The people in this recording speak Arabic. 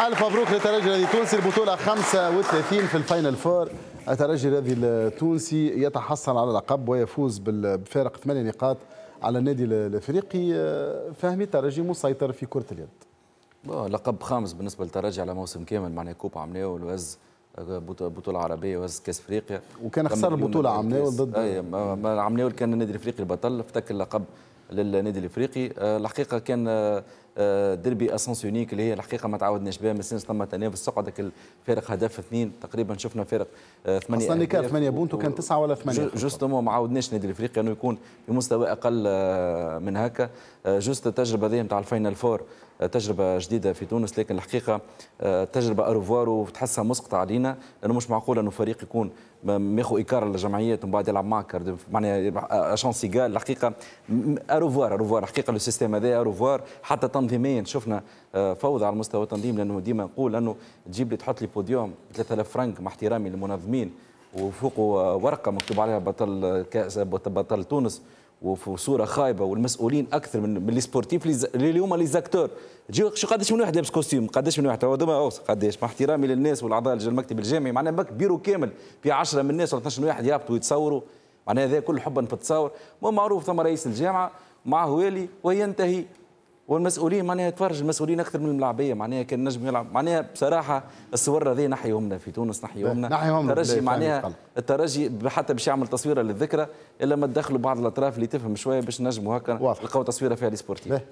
الف مبروك للترجي التونسي البطوله 35 في الفاينل فور الترجي الرياضي التونسي يتحصل على اللقب ويفوز بفارق ثمانية نقاط على النادي الافريقي آه، فهمي الترجي مسيطر في كره اليد آه، لقب خامس بالنسبه للترجي على موسم كامل معناها كوب عمناو الوز آه، بطوله عربيه وهز كاس افريقيا وكان خسر البطوله عمناول ضد عمناول كان النادي الافريقي البطل افتك اللقب للنادي الافريقي الحقيقه كان آه، ديربي اسونس يونيك اللي هي الحقيقه ما تعودناش بها ما سنه ثم تنافس صعدك الفارق هدف اثنين تقريبا شفنا فارق آه، ثمانيه اصلا كان ثمانيه بونتو كان تسعه ولا ثمانيه جوستومون ما عاودناش نادي الافريقي انه يكون بمستوى اقل آه، من هكا جوست التجربه هذه نتاع الفاينل فور تجربة جديدة في تونس لكن الحقيقة تجربة أروفوار وتحسها مسقطة علينا لأنه مش معقول أنه فريق يكون ماخو إيكار للجمعيات ومن بعد يلعب معك معناها إيكال الحقيقة أروفوار أروفوار الحقيقة لو سيستيم هذا أروفوار حتى تنظيميا شفنا آه، فوضى على مستوى التنظيم لانه ديما نقول انه تجيب لي تحط لي بوديوم 3000 فرنك مع احترامي للمنظمين وفوقه ورقه مكتوب عليها بطل كاس بطل تونس وفي صوره خايبه والمسؤولين اكثر من لي سبورتيف اللي هما لي زاكتور شو قداش من واحد لابس كوستيم قداش من واحد هو ديما قداش مع احترامي للناس والاعضاء المكتب الجامعي معناها بيرو كامل في 10 من الناس ولا 12 واحد يهبطوا ويتصوروا معناها هذا كل حبا في التصاور ومعروف ثم رئيس الجامعه مع هوالي وينتهي والمسؤولين معناها تفرج المسؤولين اكثر من الملاعبيه معناها كان نجم يلعب معناها بصراحه الصور هذه نحيهمنا في تونس نحيهمنا نحيهم الترجي معناها الترجي حتى باش يعمل تصويره للذكرى الا ما تدخلوا بعض الاطراف اللي تفهم شويه باش نجموا هكا نلقاو تصويره فيها لي سبورتيف